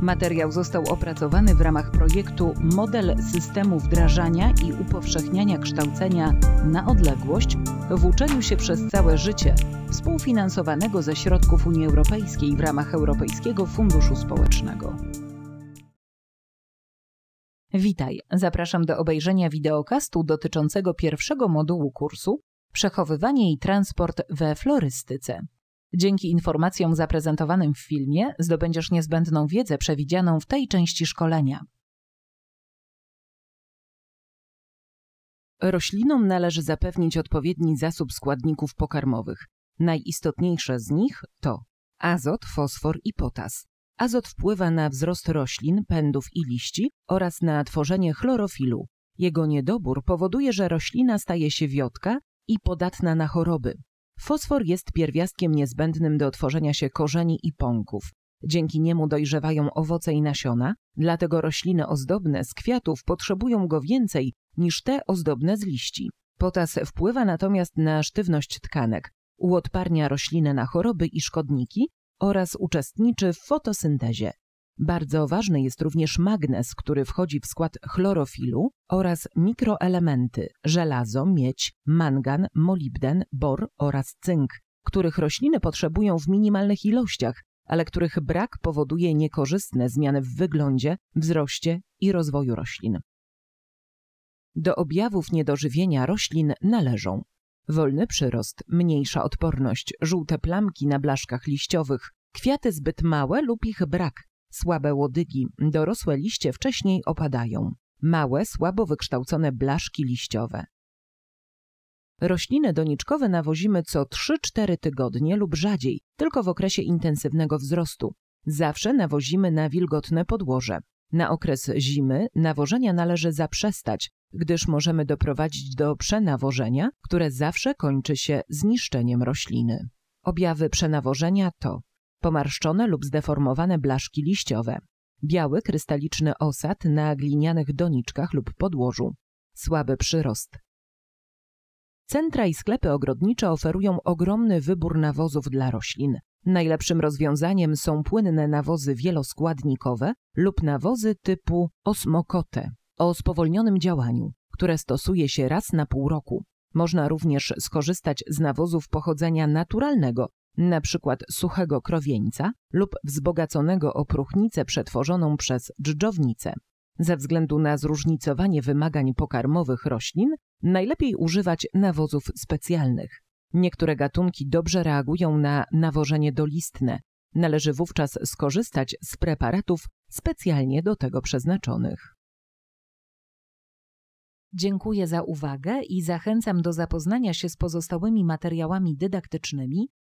Materiał został opracowany w ramach projektu Model systemu wdrażania i upowszechniania kształcenia na odległość w uczeniu się przez całe życie, współfinansowanego ze środków Unii Europejskiej w ramach Europejskiego Funduszu Społecznego. Witaj, zapraszam do obejrzenia wideokastu dotyczącego pierwszego modułu kursu Przechowywanie i transport we florystyce. Dzięki informacjom zaprezentowanym w filmie zdobędziesz niezbędną wiedzę przewidzianą w tej części szkolenia. Roślinom należy zapewnić odpowiedni zasób składników pokarmowych. Najistotniejsze z nich to azot, fosfor i potas. Azot wpływa na wzrost roślin, pędów i liści oraz na tworzenie chlorofilu. Jego niedobór powoduje, że roślina staje się wiotka i podatna na choroby. Fosfor jest pierwiastkiem niezbędnym do tworzenia się korzeni i pąków. Dzięki niemu dojrzewają owoce i nasiona, dlatego rośliny ozdobne z kwiatów potrzebują go więcej niż te ozdobne z liści. Potas wpływa natomiast na sztywność tkanek, uodparnia roślinę na choroby i szkodniki oraz uczestniczy w fotosyntezie. Bardzo ważny jest również magnez, który wchodzi w skład chlorofilu oraz mikroelementy żelazo, miedź, mangan, molibden, bor oraz cynk, których rośliny potrzebują w minimalnych ilościach, ale których brak powoduje niekorzystne zmiany w wyglądzie, wzroście i rozwoju roślin. Do objawów niedożywienia roślin należą wolny przyrost, mniejsza odporność, żółte plamki na blaszkach liściowych, kwiaty zbyt małe lub ich brak, Słabe łodygi, dorosłe liście wcześniej opadają. Małe, słabo wykształcone blaszki liściowe. Rośliny doniczkowe nawozimy co 3-4 tygodnie lub rzadziej, tylko w okresie intensywnego wzrostu. Zawsze nawozimy na wilgotne podłoże. Na okres zimy nawożenia należy zaprzestać, gdyż możemy doprowadzić do przenawożenia, które zawsze kończy się zniszczeniem rośliny. Objawy przenawożenia to pomarszczone lub zdeformowane blaszki liściowe, biały krystaliczny osad na glinianych doniczkach lub podłożu, słaby przyrost. Centra i sklepy ogrodnicze oferują ogromny wybór nawozów dla roślin. Najlepszym rozwiązaniem są płynne nawozy wieloskładnikowe lub nawozy typu osmokote o spowolnionym działaniu, które stosuje się raz na pół roku. Można również skorzystać z nawozów pochodzenia naturalnego, np. suchego krowieńca lub wzbogaconego o próchnicę przetworzoną przez dżdżownicę. Ze względu na zróżnicowanie wymagań pokarmowych roślin najlepiej używać nawozów specjalnych. Niektóre gatunki dobrze reagują na nawożenie dolistne. Należy wówczas skorzystać z preparatów specjalnie do tego przeznaczonych. Dziękuję za uwagę i zachęcam do zapoznania się z pozostałymi materiałami dydaktycznymi